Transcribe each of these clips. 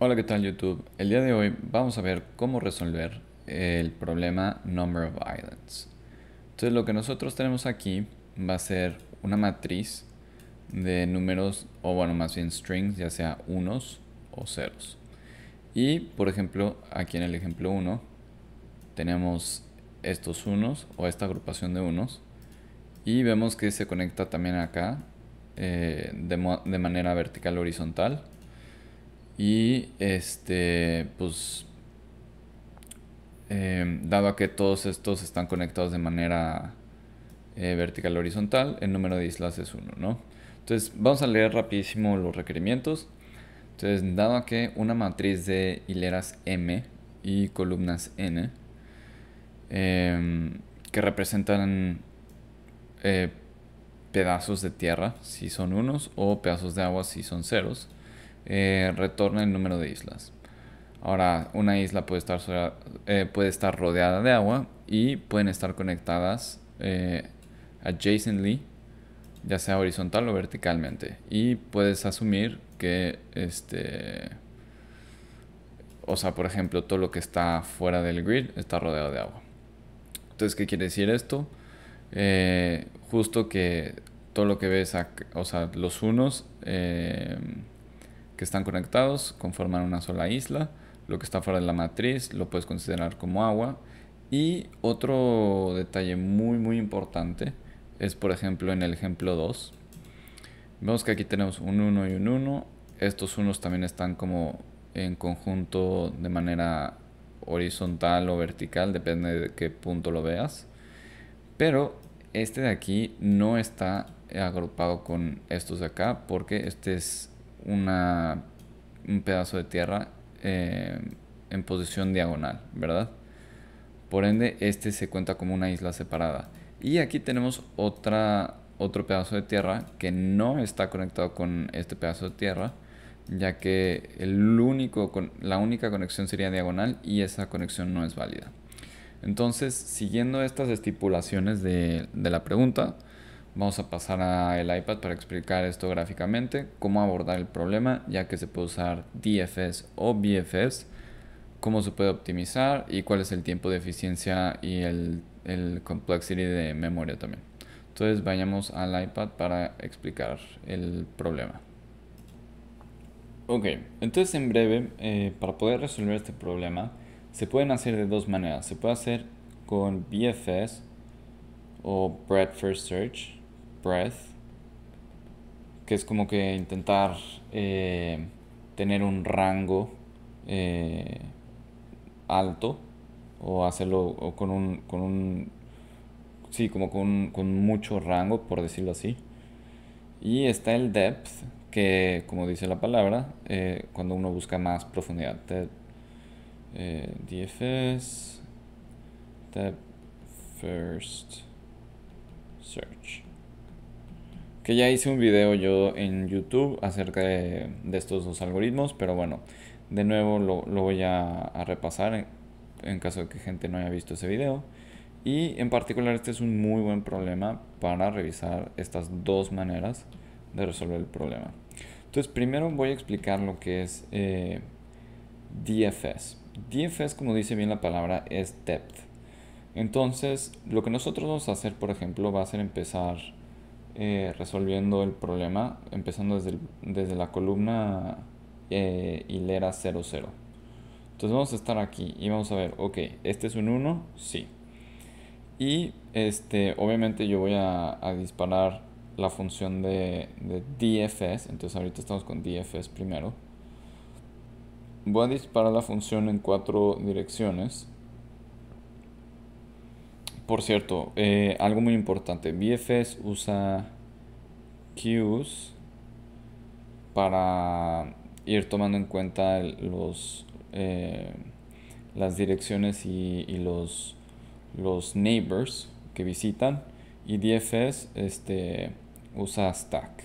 Hola, ¿qué tal YouTube? El día de hoy vamos a ver cómo resolver el problema Number of Islands. Entonces lo que nosotros tenemos aquí va a ser una matriz de números, o bueno, más bien strings, ya sea unos o ceros. Y, por ejemplo, aquí en el ejemplo 1 tenemos estos unos o esta agrupación de unos. Y vemos que se conecta también acá eh, de, de manera vertical horizontal y este, pues, em, dado a que todos estos están conectados de manera eh, vertical horizontal, el número de islas es 1, ¿no? Entonces, vamos a leer rapidísimo los requerimientos. Entonces, dado a que una matriz de hileras M y columnas N, em, que representan eh, pedazos de tierra si son unos o pedazos de agua si son ceros, eh, retorna el número de islas. Ahora, una isla puede estar, eh, puede estar rodeada de agua y pueden estar conectadas eh, adjacently, ya sea horizontal o verticalmente. Y puedes asumir que, este, o sea, por ejemplo, todo lo que está fuera del grid está rodeado de agua. Entonces, ¿qué quiere decir esto? Eh, justo que todo lo que ves, o sea, los unos que están conectados conforman una sola isla. Lo que está fuera de la matriz lo puedes considerar como agua. Y otro detalle muy muy importante es por ejemplo en el ejemplo 2. Vemos que aquí tenemos un 1 y un 1. Estos unos también están como en conjunto de manera horizontal o vertical, depende de qué punto lo veas. Pero este de aquí no está agrupado con estos de acá porque este es una, un pedazo de tierra eh, en posición diagonal, ¿verdad? Por ende, este se cuenta como una isla separada. Y aquí tenemos otra, otro pedazo de tierra que no está conectado con este pedazo de tierra, ya que el único, la única conexión sería diagonal y esa conexión no es válida. Entonces, siguiendo estas estipulaciones de la pregunta, Vamos a pasar al iPad para explicar esto gráficamente, cómo abordar el problema, ya que se puede usar DFS o BFS, cómo se puede optimizar y cuál es el tiempo de eficiencia y el, complexity de memoria también. Entonces vayamos al iPad para explicar el problema. Ok, entonces en breve, eh, para poder resolver este problema, se pueden hacer de dos maneras. Se puede hacer con BFS o Breadth First Search, breath, que es como que intentar eh, tener un rango eh, alto o hacerlo con un, con un sí, como con, mucho rango, por decirlo así. Y está el depth, que como dice la palabra, eh, cuando uno busca más profundidad. Depth, DFS, depth first search que ya hice un video yo en YouTube acerca de, estos dos algoritmos, pero bueno, de nuevo lo, voy a, repasar en, caso de que gente no haya visto ese video. Y en particular este es un muy buen problema para revisar estas dos maneras de resolver el problema. Entonces primero voy a explicar lo que es eh, DFS. DFS, como dice bien la palabra, es depth. Entonces, lo que nosotros vamos a hacer, por ejemplo, va a ser empezar eh, resolviendo el problema, empezando desde, desde la columna eh, hilera 00. Entonces vamos a estar aquí y vamos a ver, ok, este es un 1, sí. Y este, obviamente yo voy a, disparar la función de, de, DFS, entonces ahorita estamos con DFS primero. Voy a disparar la función en cuatro direcciones por cierto, eh, algo muy importante. BFS usa queues para ir tomando en cuenta los, eh, las direcciones y, los, los neighbors que visitan. Y DFS este, usa stack.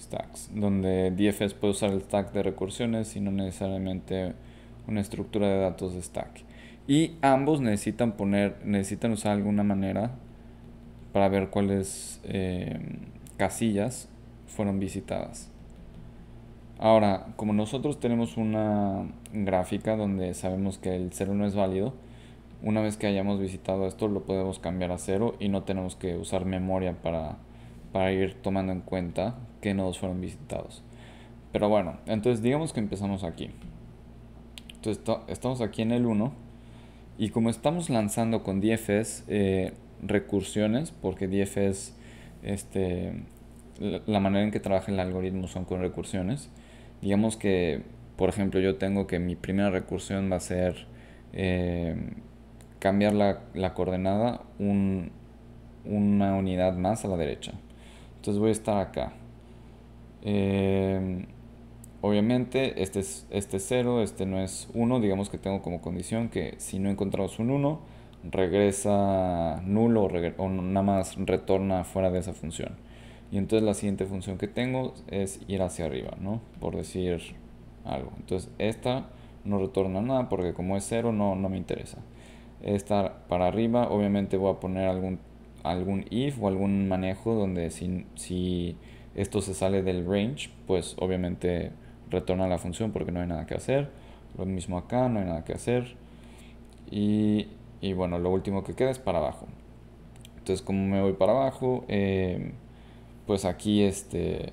Stacks. Donde DFS puede usar el stack de recursiones y no necesariamente una estructura de datos de stack. Y ambos necesitan poner, necesitan usar alguna manera para ver cuáles eh, casillas fueron visitadas. Ahora, como nosotros tenemos una gráfica donde sabemos que el 0 no es válido, una vez que hayamos visitado esto lo podemos cambiar a 0 y no tenemos que usar memoria para, para ir tomando en cuenta qué nodos fueron visitados. Pero bueno, entonces digamos que empezamos aquí. Entonces estamos aquí en el 1 y como estamos lanzando con DFS eh, recursiones, porque DFS, este, la manera en que trabaja el algoritmo son con recursiones, digamos que, por ejemplo, yo tengo que mi primera recursión va a ser eh, cambiar la, coordenada una unidad más a la derecha. Entonces voy a estar acá. Eh, Obviamente este es, este 0, este no es 1, digamos que tengo como condición que si no encontramos un 1, regresa nulo o, nada más retorna fuera de esa función. Y entonces la siguiente función que tengo es ir hacia arriba, ¿no? Por decir algo. Entonces esta no retorna nada porque como es 0 no, no me interesa. Esta para arriba, obviamente voy a poner algún, algún if o algún manejo donde si esto se sale del range, pues obviamente retorna la función porque no hay nada que hacer. Lo mismo acá, no hay nada que hacer. Y, y bueno, lo último que queda es para abajo. Entonces, como me voy para abajo, em, pues aquí este,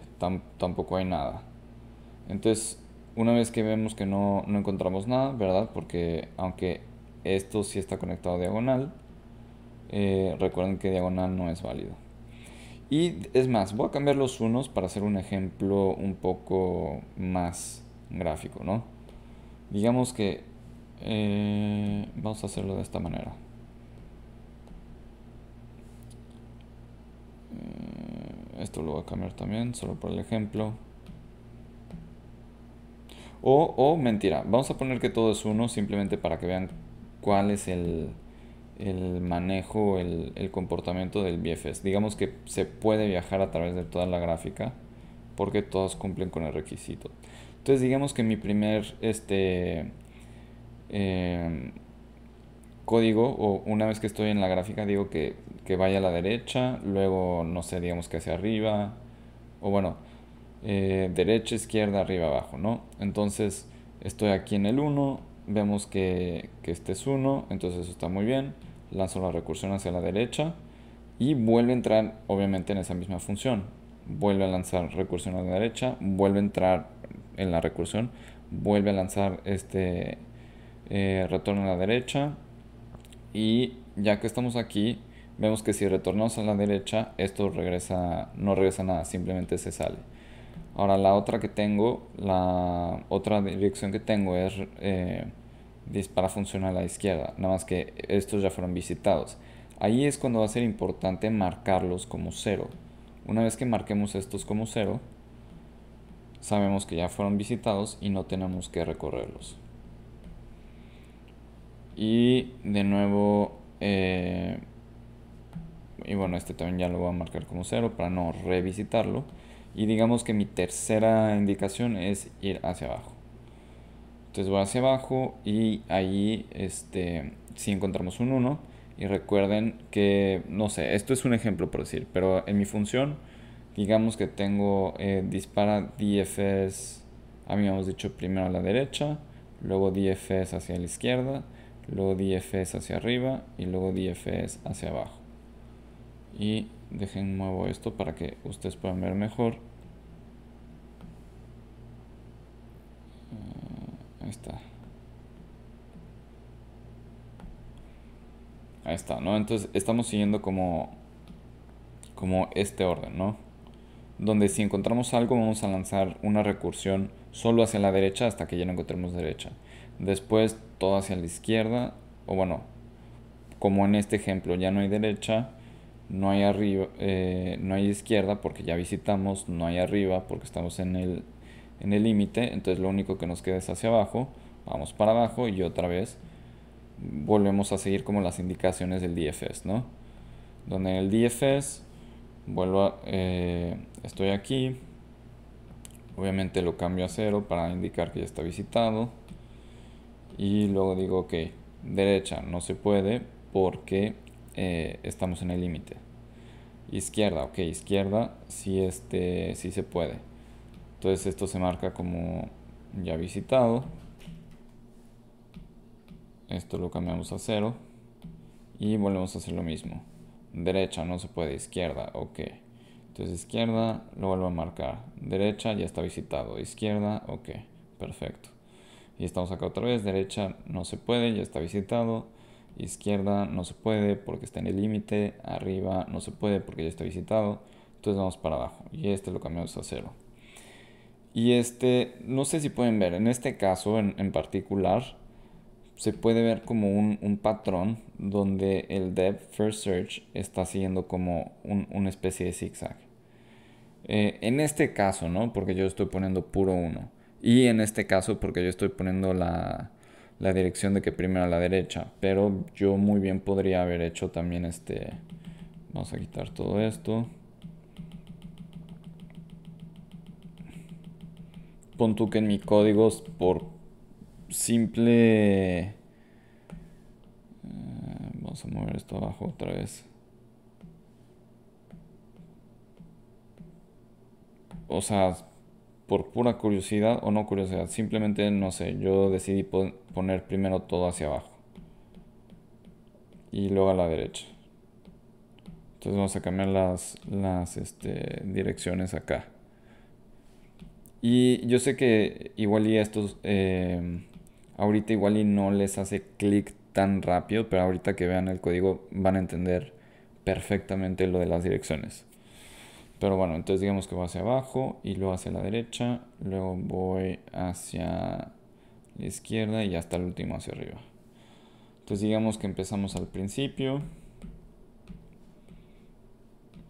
tampoco hay nada. Entonces, una vez que vemos que no, no encontramos nada, ¿verdad? Porque aunque esto sí está conectado a diagonal, eh, recuerden que diagonal no es válido. Y es más, voy a cambiar los unos para hacer un ejemplo un poco más gráfico, ¿no? Digamos que eh, vamos a hacerlo de esta manera. Eh, esto lo voy a cambiar también, solo por el ejemplo. o mentira, vamos a poner que todo es uno simplemente para que vean cuál es el, el manejo, el, el, comportamiento del BFS. Digamos que se puede viajar a través de toda la gráfica porque todos cumplen con el requisito. Entonces digamos que mi primer este, em, código, o una vez que estoy en la gráfica, digo que, vaya a la derecha, luego no sé, digamos que hacia arriba, o bueno, eh, derecha, izquierda, arriba, abajo, ¿no? Entonces estoy aquí en el 1, vemos que, este es 1, entonces eso está muy bien, lanzo la recursión hacia la derecha y vuelve a entrar obviamente en esa misma función, vuelve a lanzar recursión a la derecha, vuelve a entrar en la recursión, vuelve a lanzar este eh, retorno a la derecha y ya que estamos aquí vemos que si retornamos a la derecha esto regresa no regresa nada simplemente se sale Ahora la otra que tengo, la otra dirección que tengo es eh, dispara a la izquierda, nada más que estos ya fueron visitados. Ahí es cuando va a ser importante marcarlos como cero. Una vez que marquemos estos como cero, sabemos que ya fueron visitados y no tenemos que recorrerlos. Y de nuevo, eh, y bueno, este también ya lo voy a marcar como cero para no revisitarlo. Y digamos que mi tercera indicación es ir hacia abajo. Entonces voy hacia abajo y allí este, si encontramos un 1. Y recuerden que, no sé, esto es un ejemplo por decir, pero en mi función, digamos que tengo eh, dispara DFS, habíamos dicho primero a la derecha, luego DFS hacia la izquierda, luego DFS hacia arriba y luego DFS hacia abajo. Y dejen nuevo esto para que ustedes puedan ver mejor. Ahí está. Ahí está, ¿no? Entonces estamos siguiendo como, como este orden, ¿no? Donde si encontramos algo vamos a lanzar una recursión solo hacia la derecha hasta que ya no encontremos derecha. Después todo hacia la izquierda, o bueno, como en este ejemplo ya no hay derecha, no hay arriba, eh, no hay izquierda porque ya visitamos, no hay arriba porque estamos en el en el límite, entonces lo único que nos queda es hacia abajo, vamos para abajo y otra vez volvemos a seguir como las indicaciones del DFS, ¿no? Donde en el DFS vuelvo a, eh, estoy aquí, obviamente lo cambio a cero para indicar que ya está visitado y luego digo ok, derecha no se puede porque eh, estamos en el límite izquierda, ok, izquierda si este, si se puede entonces esto se marca como ya visitado. Esto lo cambiamos a cero. Y volvemos a hacer lo mismo. Derecha, no se puede. Izquierda, ok. Entonces izquierda, lo vuelvo a marcar. Derecha, ya está visitado. Izquierda, ok. Perfecto. Y estamos acá otra vez. Derecha, no se puede, ya está visitado. Izquierda, no se puede porque está en el límite. Arriba, no se puede porque ya está visitado. Entonces vamos para abajo. Y este lo cambiamos a cero. Y este, no sé si pueden ver, en este caso en, particular, se puede ver como un, patrón donde el dev first search está siguiendo como una especie de zigzag. Eh, en este caso, ¿no? Porque yo estoy poniendo puro 1. Y en este caso, porque yo estoy poniendo la, la, dirección de que primero a la derecha. Pero yo muy bien podría haber hecho también este... Vamos a quitar todo esto. pon tú que en mi código por simple... Eh, vamos a mover esto abajo otra vez. O sea, por pura curiosidad o no curiosidad, simplemente no sé, yo decidí poner primero todo hacia abajo. Y luego a la derecha. Entonces vamos a cambiar las, este, direcciones acá. Y yo sé que igual y estos, eh, ahorita igual y no les hace clic tan rápido, pero ahorita que vean el código van a entender perfectamente lo de las direcciones. Pero bueno, entonces digamos que va hacia abajo y luego hacia la derecha, luego voy hacia la izquierda y hasta el último hacia arriba. Entonces digamos que empezamos al principio.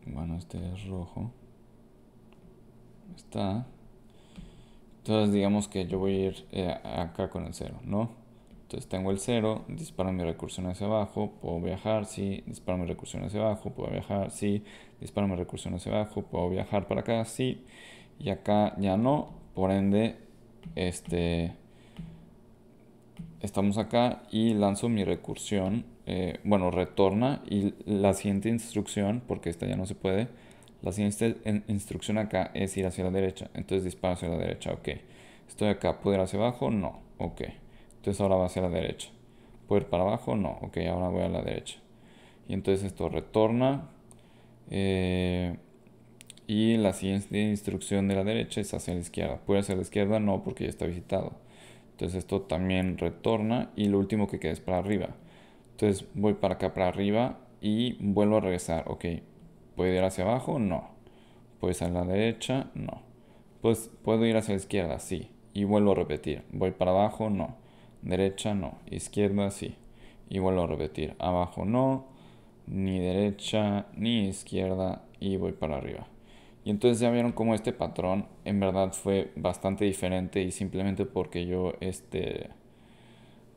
Bueno, este es rojo. Está. Entonces digamos que yo voy a ir eh, acá con el 0, ¿no? Entonces tengo el 0, disparo mi recursión hacia abajo, puedo viajar, sí, disparo mi recursión hacia abajo, puedo viajar, sí, disparo mi recursión hacia abajo, puedo viajar para acá, sí, y acá ya no, por ende, este, estamos acá y lanzo mi recursión, eh, bueno, retorna y la siguiente instrucción, porque esta ya no se puede, la siguiente instrucción acá es ir hacia la derecha. Entonces disparo hacia la derecha. Ok. Estoy acá. ¿Puedo ir hacia abajo? No. Ok. Entonces ahora va hacia la derecha. ¿Puedo ir para abajo? No. Ok. Ahora voy a la derecha. Y entonces esto retorna. Eh, y la siguiente instrucción de la derecha es hacia la izquierda. ¿Puedo ir hacia la izquierda? No, porque ya está visitado. Entonces esto también retorna. Y lo último que queda es para arriba. Entonces voy para acá, para arriba. Y vuelvo a regresar. Ok ¿Puedo ir hacia abajo? No. ¿Puedo ir a la derecha? No. Pues, ¿Puedo ir hacia la izquierda? Sí. Y vuelvo a repetir. ¿Voy para abajo? No. Derecha no. Izquierda sí. Y vuelvo a repetir. Abajo no. Ni derecha ni izquierda. Y voy para arriba. Y entonces ya vieron cómo este patrón en verdad fue bastante diferente y simplemente porque yo este,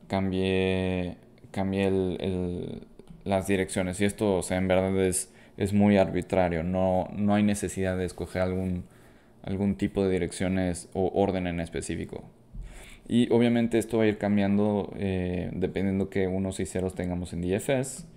cambié, cambié las direcciones. Y esto, o sea, en verdad es es muy arbitrario, no, no hay necesidad de escoger algún, algún tipo de direcciones o orden en específico. Y obviamente esto va a ir cambiando eh, dependiendo que unos y ceros tengamos en DFS.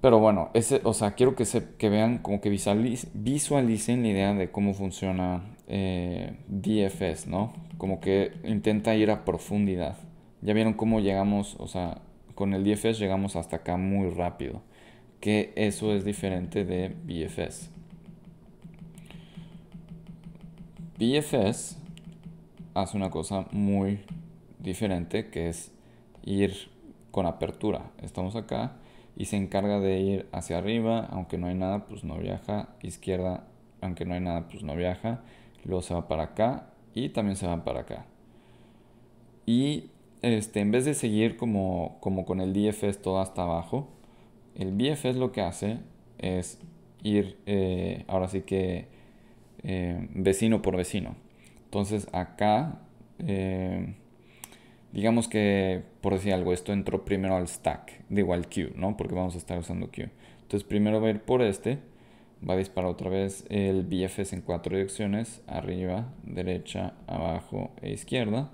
Pero bueno, ese, o sea, quiero que, se, vean, como que visualicen la idea de cómo funciona eh, DFS, ¿no? Como que intenta ir a profundidad. Ya vieron cómo llegamos, o sea, con el DFS llegamos hasta acá muy rápido que eso es diferente de BFS. BFS hace una cosa muy diferente que es ir con apertura. Estamos acá y se encarga de ir hacia arriba, aunque no hay nada, pues no viaja. Izquierda, aunque no hay nada, pues no viaja. Luego se va para acá y también se va para acá. Y este, en vez de seguir como, como con el DFS todo hasta abajo, el BFS lo que hace es ir eh, ahora sí que eh, vecino por vecino. Entonces acá, eh, digamos que, por decir algo, esto entró primero al stack, de igual queue, ¿no? Porque vamos a estar usando queue. Entonces primero va a ir por este, va a disparar otra vez el BFS en cuatro direcciones, arriba, derecha, abajo e izquierda,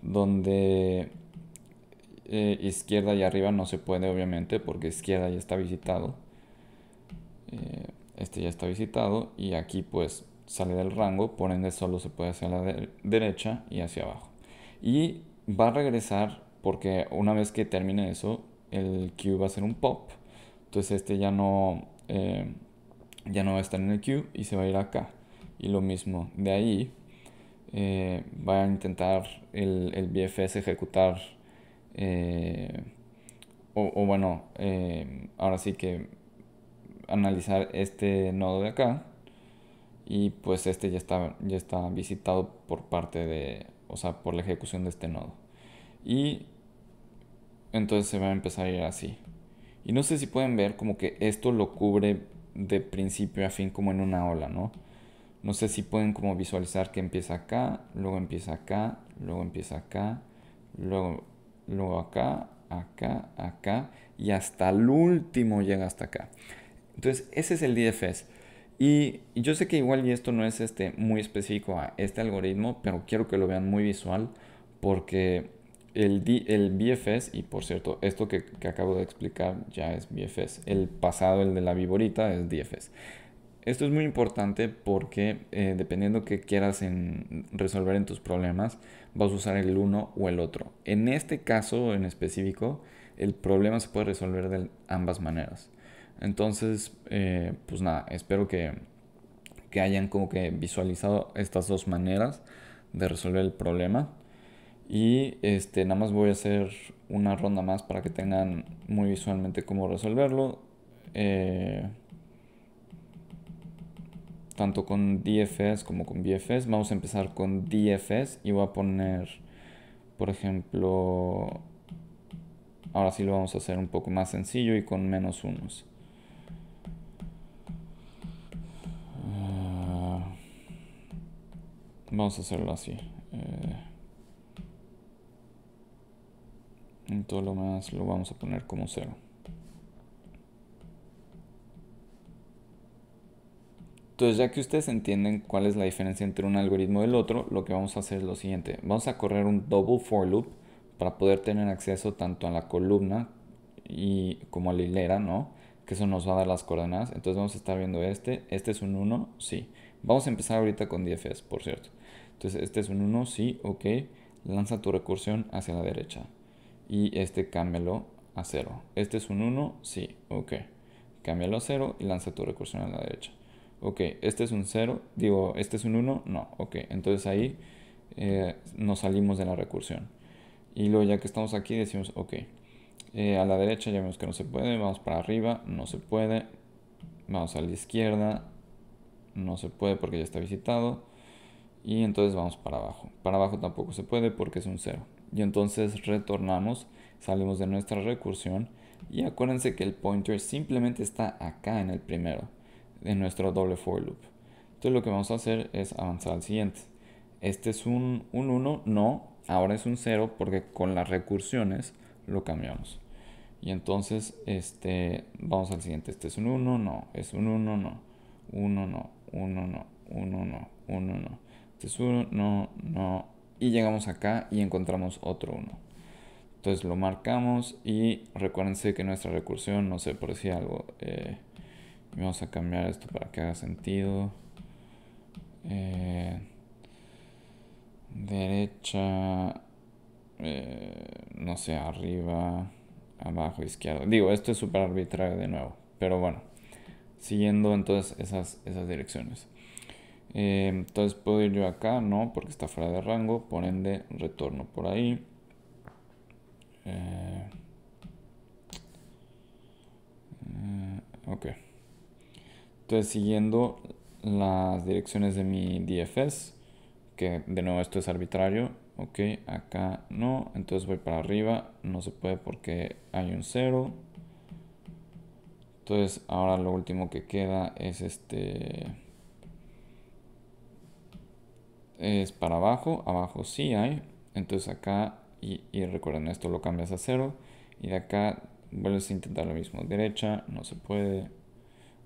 donde eh, izquierda y arriba no se puede obviamente porque izquierda ya está visitado. Eh, este ya está visitado y aquí pues sale del rango, por ende solo se puede hacia la derecha y hacia abajo. Y va a regresar porque una vez que termine eso, el Q va a ser un pop. Entonces este ya no, eh, ya no va a estar en el Q y se va a ir acá. Y lo mismo, de ahí va a intentar el, el BFS ejecutar eh, o, bueno, eh, ahora sí que analizar este nodo de acá y pues este ya está, ya está visitado por parte de, o sea, por la ejecución de este nodo. Y entonces se va a empezar a ir así. Y no sé si pueden ver como que esto lo cubre de principio a fin como en una ola, ¿no? No sé si pueden como visualizar que empieza acá, luego empieza acá, luego empieza acá, luego luego acá, acá, acá y hasta el último llega hasta acá. Entonces, ese es el DFS. Y yo sé que igual y esto no es este muy específico a este algoritmo, pero quiero que lo vean muy visual porque el, el BFS, y por cierto, esto que, acabo de explicar ya es BFS, el pasado, el de la viborita, es DFS. Esto es muy importante porque eh, dependiendo que quieras en resolver en tus problemas, vas a usar el uno o el otro. En este caso en específico, el problema se puede resolver de ambas maneras. Entonces, eh, pues nada, espero que, hayan como que visualizado estas dos maneras de resolver el problema. Y este, nada más voy a hacer una ronda más para que tengan muy visualmente cómo resolverlo. Eh, tanto con DFS como con BFS. Vamos a empezar con DFS y voy a poner, por ejemplo, ahora sí lo vamos a hacer un poco más sencillo y con menos unos. Ah, vamos a hacerlo así. Eh, en todo lo más lo vamos a poner como cero. Entonces, ya que ustedes entienden cuál es la diferencia entre un algoritmo y el otro, lo que vamos a hacer es lo siguiente. Vamos a correr un double for loop para poder tener acceso tanto a la columna y como a la hilera, ¿no? Que eso nos va a dar las coordenadas. Entonces vamos a estar viendo este. Este es un 1, sí. Vamos a empezar ahorita con DFS, por cierto. Entonces este es un 1, sí, ok. Lanza tu recursión hacia la derecha. Y este cámbialo a 0. Este es un 1, sí, ok. Cámbialo a 0 y lanza tu recursión a la derecha ok, este es un 0, digo, este es un 1, no, ok, entonces ahí eh, nos salimos de la recursión. Y luego ya que estamos aquí decimos, ok, eh, a la derecha ya vemos que no se puede, vamos para arriba, no se puede, vamos a la izquierda, no se puede porque ya está visitado, y entonces vamos para abajo. Para abajo tampoco se puede porque es un 0. Y entonces retornamos, salimos de nuestra recursión, y acuérdense que el pointer simplemente está acá en el primero en nuestro doble for loop. Entonces lo que vamos a hacer es avanzar al siguiente. Este es un, 1, no, ahora es un 0 porque con las recursiones lo cambiamos. Y entonces este, vamos al siguiente. Este es un 1, no, es un 1, no, 1, no, 1, no, 1, no, 1, no. Este es 1, no, no. Y llegamos acá y encontramos otro 1. Entonces lo marcamos y recuérdense que nuestra recursión, no sé, por si algo, eh, vamos a cambiar esto para que haga sentido. Eh, derecha, eh, no sé, arriba, abajo, izquierda. Digo, esto es súper arbitrario de nuevo, pero bueno, siguiendo entonces esas, esas direcciones. Eh, entonces puedo ir yo acá, no, porque está fuera de rango, por ende retorno por ahí. ok. Entonces, siguiendo las direcciones de mi DFS, que de nuevo esto es arbitrario, ok, acá no, entonces voy para arriba, no se puede porque hay un cero. Entonces, ahora lo último que queda es este es para abajo, abajo sí hay, entonces acá, y, y, recuerden esto lo cambias a cero, y de acá vuelves a intentar lo mismo, derecha, no se puede,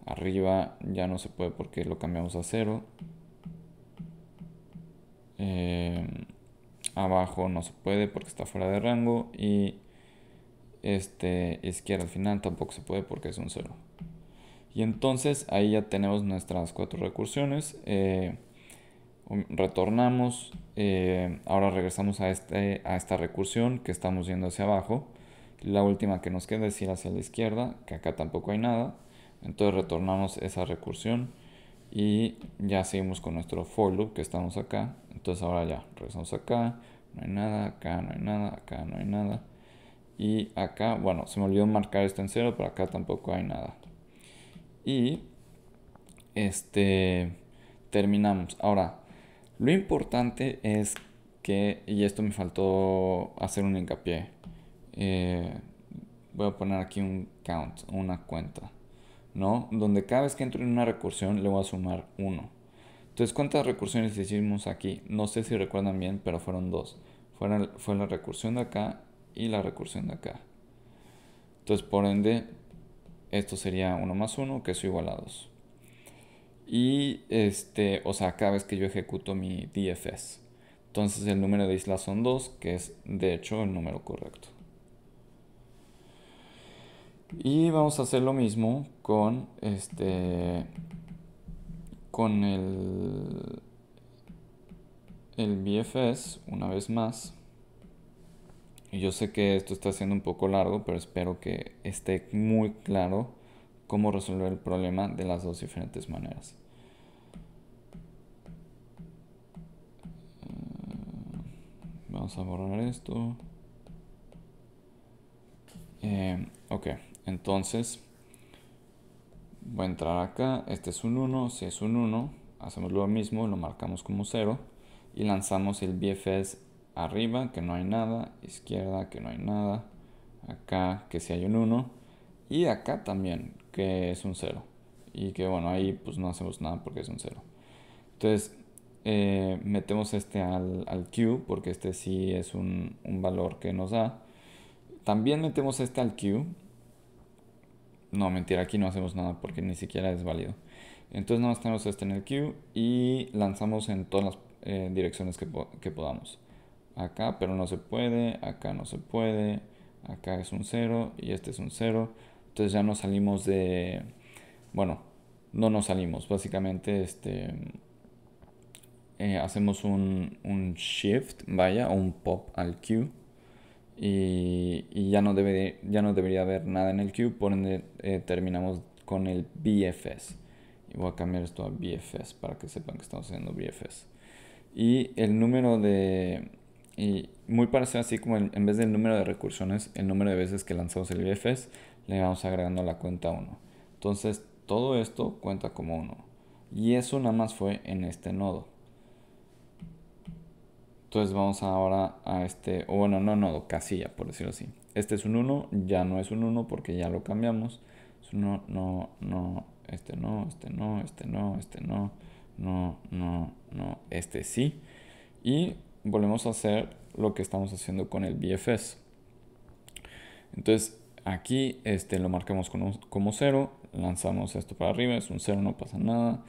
Arriba ya no se puede porque lo cambiamos a cero. Em, abajo no se puede porque está fuera de rango. Y este izquierda al final tampoco se puede porque es un cero. Y entonces ahí ya tenemos nuestras cuatro recursiones. Eh, um, retornamos. Eh, ahora regresamos a, este, a esta recursión que estamos yendo hacia abajo. La última que nos queda es ir hacia la izquierda, que acá tampoco hay nada entonces retornamos esa recursión y ya seguimos con nuestro for loop que estamos acá entonces ahora ya regresamos acá no hay nada acá no hay nada acá no hay nada y acá bueno se me olvidó marcar esto en cero pero acá tampoco hay nada y este terminamos ahora lo importante es que y esto me faltó hacer un hincapié eh, voy a poner aquí un count una cuenta ¿no? Donde cada vez que entro en una recursión le voy a sumar 1. Entonces, ¿cuántas recursiones hicimos aquí? No sé si recuerdan bien, pero fueron dos. Fueron, fue la recursión de acá y la recursión de acá. Entonces, por ende, esto sería 1 más 1, que es igual a 2. Y, este, o sea, cada vez que yo ejecuto mi DFS. Entonces, el número de islas son 2, que es, de hecho, el número correcto. Y vamos a hacer lo mismo con este con el el BFS una vez más. Y yo sé que esto está siendo un poco largo, pero espero que esté muy claro cómo resolver el problema de las dos diferentes maneras. Eh, vamos a borrar esto. Eh, ok, entonces, voy a entrar acá, este es un 1, si es un 1, hacemos lo mismo, lo marcamos como 0 y lanzamos el BFS arriba, que no hay nada, izquierda, que no hay nada, acá, que si hay un 1 y acá también, que es un 0 y que bueno, ahí pues no hacemos nada porque es un 0. Entonces, eh, metemos este al, al, Q porque este sí es un, un valor que nos da. También metemos este al Q no, mentira, aquí no hacemos nada porque ni siquiera es válido. Entonces nada más tenemos este en el queue y lanzamos en todas las eh, direcciones que, podamos. Acá, pero no se puede, acá no se puede, acá es un 0 y este es un 0. Entonces ya no salimos de... Bueno, no nos salimos. Básicamente este, eh, hacemos un, un shift, vaya, un pop al queue y, ya, no debe, ya no debería haber nada en el cube, por ende eh, terminamos con el BFS. Y voy a cambiar esto a BFS para que sepan que estamos haciendo BFS. Y el número de... Y muy parecido así como en vez del número de recursiones, el número de veces que lanzamos el BFS, le vamos agregando la cuenta 1. Entonces todo esto cuenta como 1. Y eso nada más fue en este nodo. Entonces vamos ahora a este, o bueno, no no casilla, por decirlo así. Este es un 1, ya no es un 1 porque ya lo cambiamos. Es un no, no, no, este no, este no, este no, este no, no, no, no, este sí. Y volvemos a hacer lo que estamos haciendo con el BFS. Entonces aquí este, lo marcamos como 0, lanzamos esto para arriba, es un 0, no pasa nada.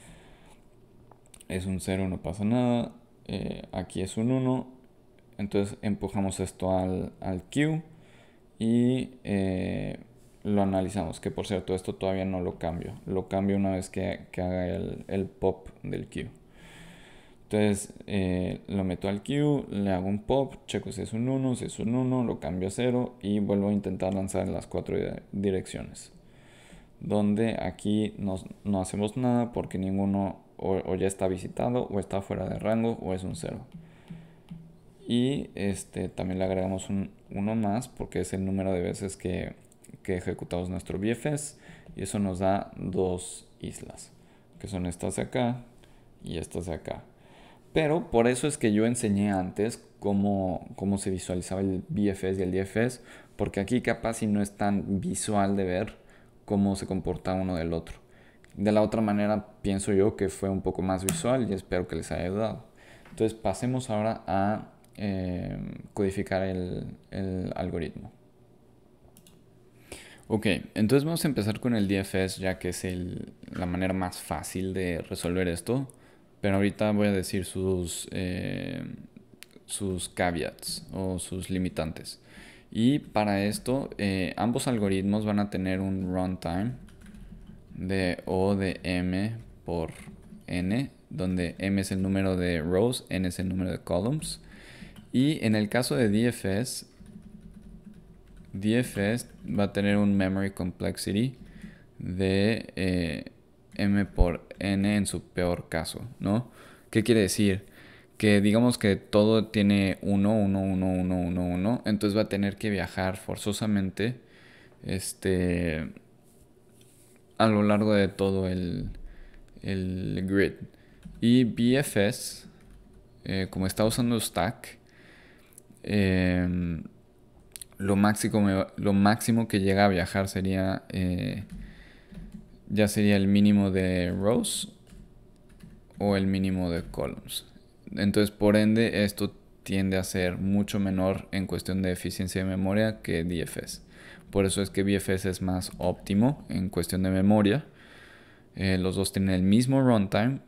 Es un 0, no pasa nada eh, aquí es un 1, entonces empujamos esto al, al y eh, lo analizamos, que por cierto esto todavía no lo cambio, lo cambio una vez que, haga el, pop del queue, Entonces eh, lo meto al queue, le hago un pop, checo si es un 1, si es un 1, lo cambio a 0 y vuelvo a intentar lanzar en las cuatro direcciones. Donde aquí no, no hacemos nada porque ninguno o, ya está visitado o está fuera de rango o es un cero. Y este, también le agregamos un uno más porque es el número de veces que, que ejecutamos nuestro BFS y eso nos da dos islas, que son estas de acá y estas de acá. Pero por eso es que yo enseñé antes cómo, cómo se visualizaba el BFS y el DFS, porque aquí capaz si no es tan visual de ver cómo se comporta uno del otro. De la otra manera, pienso yo que fue un poco más visual y espero que les haya ayudado. Entonces, pasemos ahora a em, codificar el, algoritmo. Ok, entonces vamos a empezar con el DFS ya que es la manera más fácil de resolver esto. Pero ahorita voy a decir sus, em, sus caveats o sus limitantes. Y para esto, eh, ambos algoritmos van a tener un runtime de O de M por N, donde M es el número de rows, N es el número de columns. Y en el caso de DFS, DFS va a tener un memory complexity de eh, M por N en su peor caso, ¿no? ¿Qué quiere decir? Que digamos que todo tiene 1, 1, 1, 1, 1, 1, entonces va a tener que viajar forzosamente este a lo largo de todo el, grid. Y BFS, eh, como está usando stack, em, lo, máximo, lo máximo que llega a viajar sería eh, ya sería el mínimo de rows o el mínimo de columns. Entonces, por ende, esto tiende a ser mucho menor en cuestión de eficiencia de memoria que DFS. Por eso es que BFS es más óptimo en cuestión de memoria. Eh, los dos tienen el mismo runtime.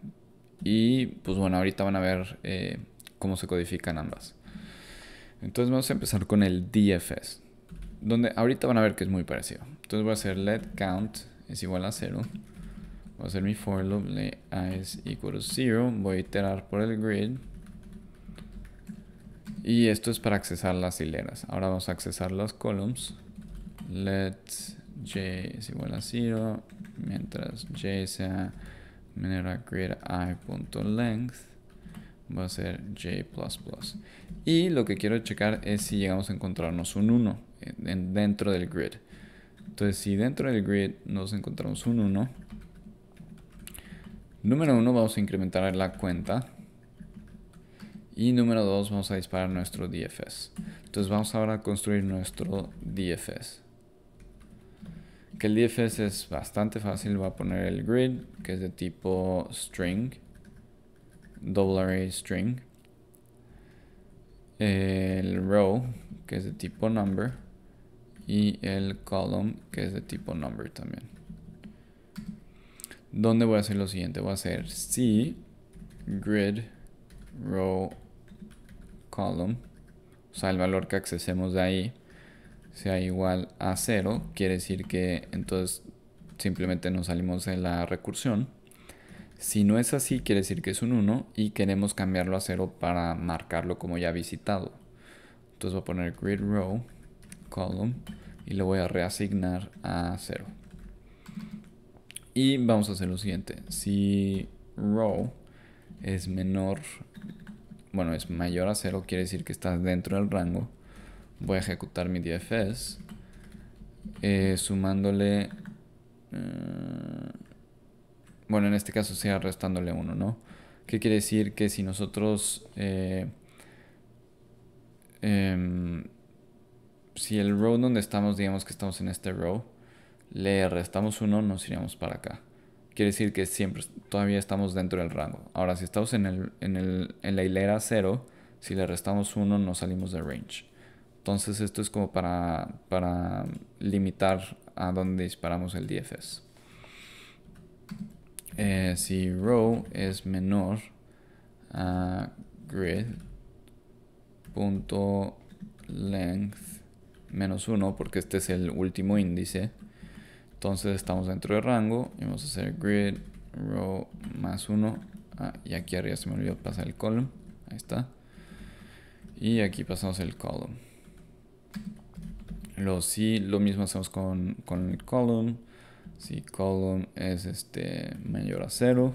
Y pues bueno, ahorita van a ver eh, cómo se codifican ambas. Entonces vamos a empezar con el DFS. Donde ahorita van a ver que es muy parecido. Entonces voy a hacer let count es igual a 0. Voy a hacer mi for loop, let a es igual a 0. Voy a iterar por el grid. Y esto es para accesar las hileras. Ahora vamos a accesar las columns let j es igual a 0 mientras j sea menor a greater i.length va a ser j++ y lo que quiero checar es si llegamos a encontrarnos un 1 dentro del grid entonces si dentro del grid nos encontramos un 1 número 1 vamos a incrementar la cuenta y número 2 vamos a disparar nuestro DFS entonces vamos ahora a construir nuestro DFS que el DFS es bastante fácil. va a poner el grid, que es de tipo string. Double array string. El row, que es de tipo number. Y el column, que es de tipo number también. Donde voy a hacer lo siguiente. Voy a hacer si grid row column. O sea, el valor que accesemos de ahí sea igual a 0, quiere decir que entonces simplemente nos salimos de la recursión. Si no es así, quiere decir que es un 1 y queremos cambiarlo a 0 para marcarlo como ya visitado. Entonces voy a poner grid row, column, y lo voy a reasignar a 0. Y vamos a hacer lo siguiente. Si row es menor, bueno, es mayor a 0, quiere decir que estás dentro del rango voy a ejecutar mi DFS eh, sumándole... Eh, bueno, en este caso sea restándole 1, ¿no? ¿Qué quiere decir? Que si nosotros... Eh, em, si el row donde estamos, digamos que estamos en este row, le restamos uno, nos iríamos para acá. Quiere decir que siempre todavía estamos dentro del rango. Ahora, si estamos en, el, en, la hilera 0, si le restamos uno, nos salimos de range. Entonces esto es como para, limitar a dónde disparamos el DFS. Eh, si row es menor a gridlength menos 1 porque este es el último índice entonces estamos dentro de rango y vamos a hacer grid row más 1 ah, y aquí arriba se me olvidó pasar el column ahí está y aquí pasamos el column lo mismo hacemos con, el column. Si column es este mayor a 0,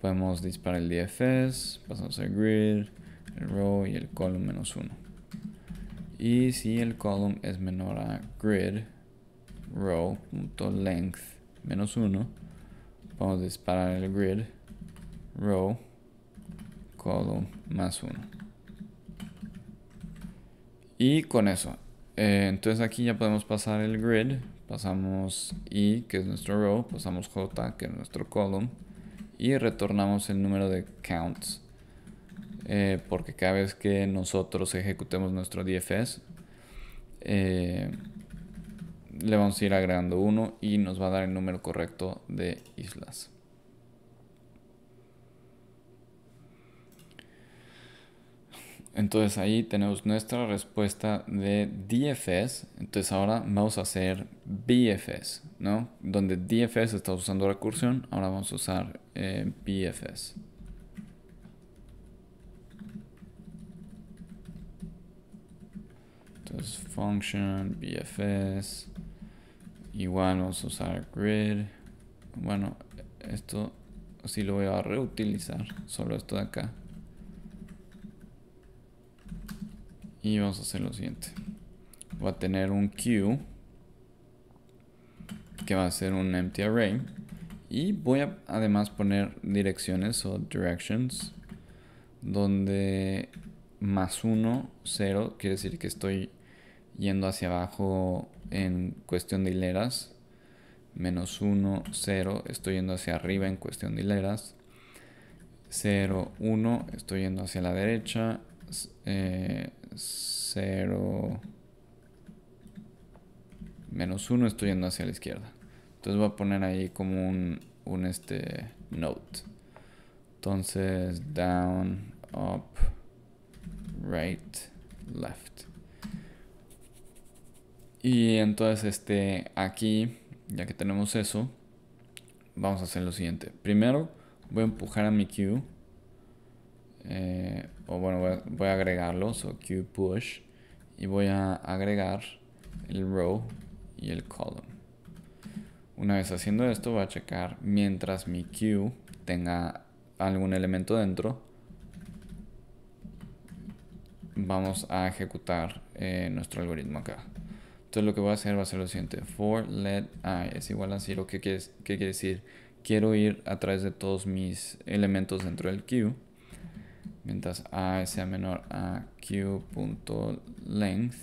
podemos disparar el DFS, pasamos el grid, el row y el column menos 1. Y si el column es menor a grid, row.length menos 1, podemos disparar el grid, row, column más 1. Y con eso, eh, entonces aquí ya podemos pasar el grid, pasamos i, que es nuestro row, pasamos j, que es nuestro column, y retornamos el número de counts. Eh, porque cada vez que nosotros ejecutemos nuestro DFS, eh, le vamos a ir agregando uno y nos va a dar el número correcto de islas. Entonces ahí tenemos nuestra respuesta de DFS. Entonces ahora vamos a hacer BFS, ¿no? Donde DFS está usando recursión, ahora vamos a usar eh, BFS. Entonces function, BFS, igual vamos a usar grid. Bueno, esto sí lo voy a reutilizar, solo esto de acá. Y vamos a hacer lo siguiente. Voy a tener un queue que va a ser un empty array. Y voy a además poner direcciones o directions donde más 1, 0 quiere decir que estoy yendo hacia abajo en cuestión de hileras. Menos 1, 0 estoy yendo hacia arriba en cuestión de hileras. 0, 1 estoy yendo hacia la derecha 0, menos 1 estoy yendo hacia la izquierda. Entonces voy a poner ahí como un, este, note. Entonces, down, up, right, left. Y entonces, este, aquí, ya que tenemos eso, vamos a hacer lo siguiente. Primero, voy a empujar a mi queue eh, bueno, voy a, agregarlo, so QPush push, y voy a agregar el row y el column. Una vez haciendo esto, voy a checar mientras mi Q tenga algún elemento dentro, vamos a ejecutar eh, nuestro algoritmo acá. Entonces lo que voy a hacer va a ser lo siguiente, for let i es igual a 0, ¿qué quiere, qué quiere decir? Quiero ir a través de todos mis elementos dentro del queue mientras a sea menor a q.length,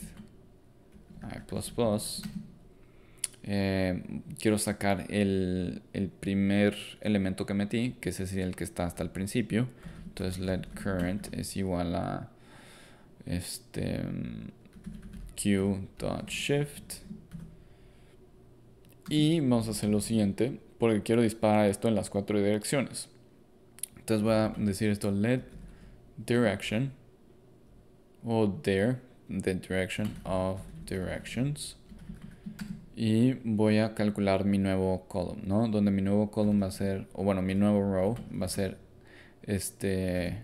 eh, quiero sacar el, el, primer elemento que metí, que ese sería el que está hasta el principio. Entonces let current es igual a este q.shift. Y vamos a hacer lo siguiente, porque quiero disparar esto en las cuatro direcciones. Entonces voy a decir esto let direction o there, the direction of directions. Y voy a calcular mi nuevo column, ¿no? Donde mi nuevo column va a ser, o bueno, mi nuevo row va a ser este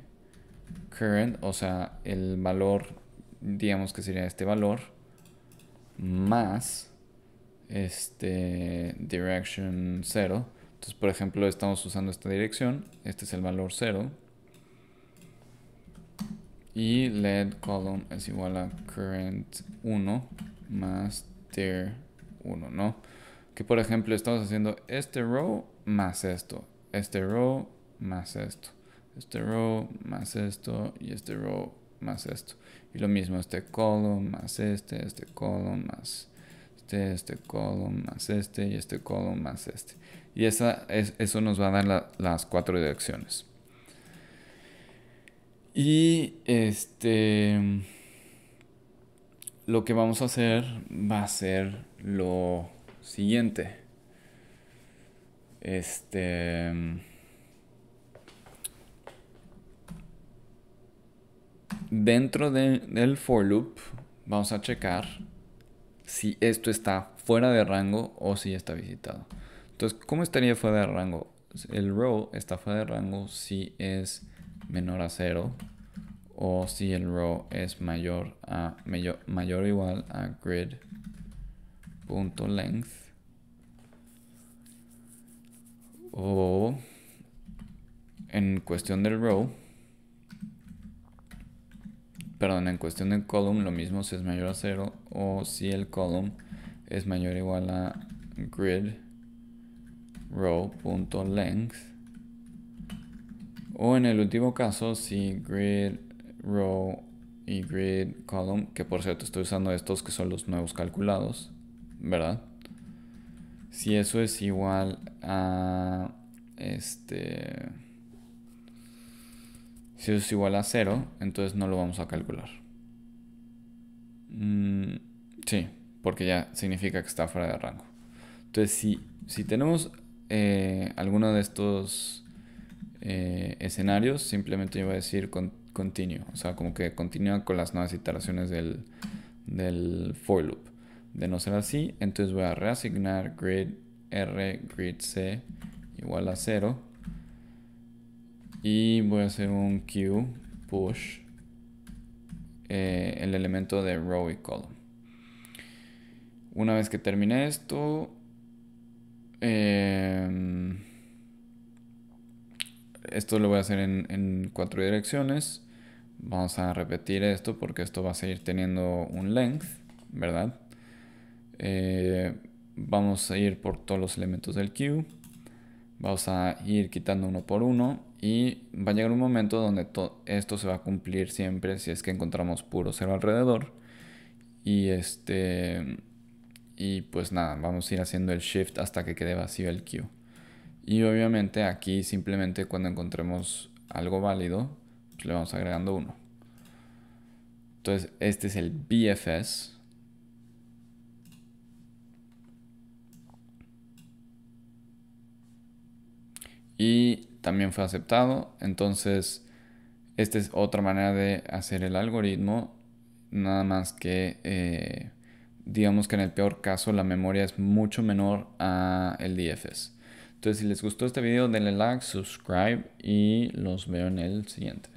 current, o sea, el valor, digamos que sería este valor, más este direction 0. Entonces, por ejemplo, estamos usando esta dirección, este es el valor 0 y led column es igual a current 1 más tier 1, ¿no? Que por ejemplo estamos haciendo este row más esto, este row más esto, este row más esto y este row más esto. Y lo mismo este column más este, este column más este, este column más este y este column más este. Y esa, es, eso nos va a dar las cuatro direcciones. Y este. Lo que vamos a hacer va a ser lo siguiente. Este. Dentro del for loop vamos a checar si esto está fuera de rango o si ya está visitado. Entonces, ¿cómo estaría fuera de rango? El row está fuera de rango si es menor a 0 o si el row es mayor a mayor, o igual a grid.length o en cuestión del row perdón en cuestión del column lo mismo si es mayor a 0 o si el column es mayor o igual a grid o en el último caso, si grid row y grid column, que por cierto estoy usando estos que son los nuevos calculados, ¿verdad? Si eso es igual a este si eso es igual a cero, entonces no lo vamos a calcular. Mm, sí, porque ya significa que está fuera de rango. Entonces, si, tenemos eh, alguno de estos eh, escenarios, simplemente iba a decir con, continue, o sea, como que continúan con las nuevas iteraciones del, for loop. De no ser así, entonces voy a reasignar grid r grid c igual a 0 y voy a hacer un q push eh, el elemento de row y column. Una vez que termine esto, eh, esto lo voy a hacer en, cuatro direcciones. Vamos a repetir esto porque esto va a seguir teniendo un length, ¿verdad? Eh, vamos a ir por todos los elementos del queue. Vamos a ir quitando uno por uno y va a llegar un momento donde esto se va a cumplir siempre si es que encontramos puro cero alrededor. Y este y pues nada, vamos a ir haciendo el shift hasta que quede vacío el queue. Y obviamente aquí simplemente cuando encontremos algo válido, pues le vamos agregando uno. Entonces, este es el BFS. Y también fue aceptado. Entonces, esta es otra manera de hacer el algoritmo. Nada más que, eh, digamos que en el peor caso, la memoria es mucho menor a el DFS. Entonces, si les gustó este video, denle like, subscribe y los veo en el siguiente.